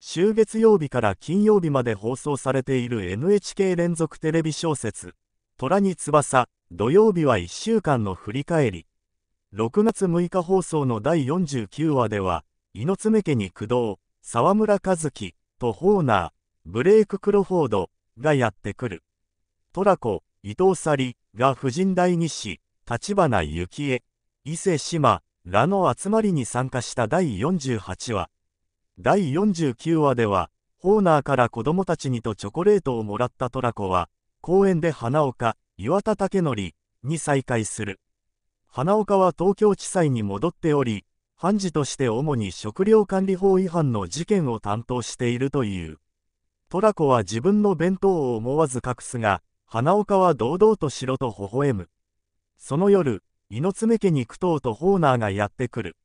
週月曜日から金曜日まで放送されている NHK 連続テレビ小説「虎に翼」土曜日は1週間の振り返り6月6日放送の第49話では猪爪家に工藤沢村和樹とホーナーブレイク・クロフォードがやってくるトラコ伊藤沙里が婦人第二子立花幸恵伊勢志摩らの集まりに参加した第48話第49話では、ホーナーから子供たちにとチョコレートをもらったトラコは、公園で花岡、岩田武則に再会する。花岡は東京地裁に戻っており、判事として主に食料管理法違反の事件を担当しているという。トラコは自分の弁当を思わず隠すが、花岡は堂々としろと微笑む。その夜、猪爪家に工藤とホーナーがやってくる。